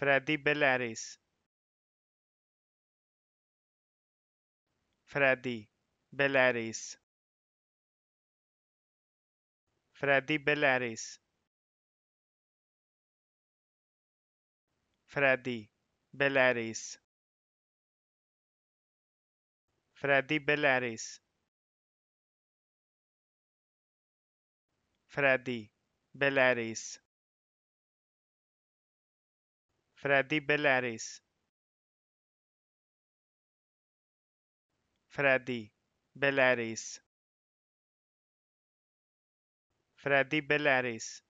Freddy Belaris. Freddy Belaris. Freddy Belaris. Freddy Belaris. Freddy Belaris. Freddy Belaris. Freddy Bellares. Freddy Bellares. Freddy Bellares.